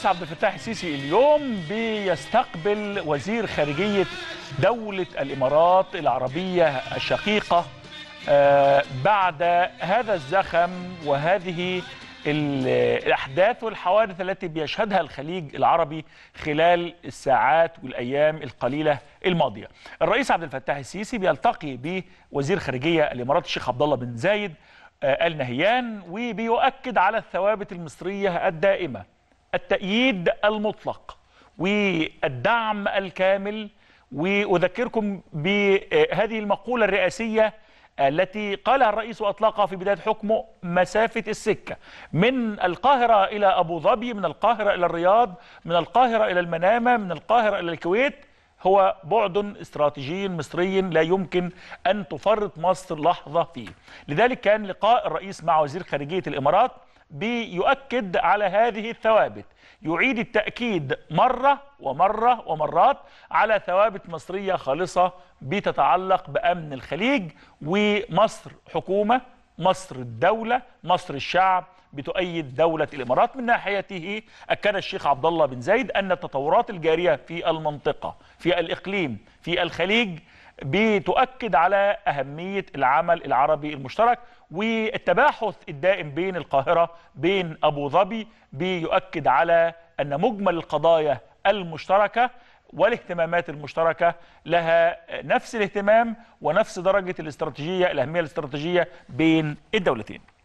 الرئيس عبد الفتاح السيسي اليوم بيستقبل وزير خارجية دولة الإمارات العربية الشقيقة آه، بعد هذا الزخم وهذه الأحداث والحوادث التي بيشهدها الخليج العربي خلال الساعات والأيام القليلة الماضية الرئيس عبد الفتاح السيسي بيلتقي بوزير خارجية الإمارات الشيخ عبد الله بن زايد آه، آل نهيان وبيؤكد على الثوابت المصرية الدائمة التأييد المطلق والدعم الكامل وأذكركم بهذه المقولة الرئاسية التي قالها الرئيس وأطلقها في بداية حكمه مسافة السكة من القاهرة إلى أبو ظبي من القاهرة إلى الرياض من القاهرة إلى المنامة من القاهرة إلى الكويت هو بعد استراتيجي مصري لا يمكن أن تفرط مصر لحظة فيه لذلك كان لقاء الرئيس مع وزير خارجية الإمارات بيؤكد على هذه الثوابت يعيد التأكيد مرة ومرة ومرات على ثوابت مصرية خالصة بتتعلق بأمن الخليج ومصر حكومة مصر الدولة مصر الشعب بتؤيد دولة الإمارات من ناحيته أكد الشيخ عبد الله بن زايد أن التطورات الجارية في المنطقة في الإقليم في الخليج بتؤكد على أهمية العمل العربي المشترك والتباحث الدائم بين القاهرة بين أبو ظبي بيؤكد على أن مجمل القضايا المشتركة والاهتمامات المشتركة لها نفس الاهتمام ونفس درجة الاستراتيجية الأهمية الاستراتيجية بين الدولتين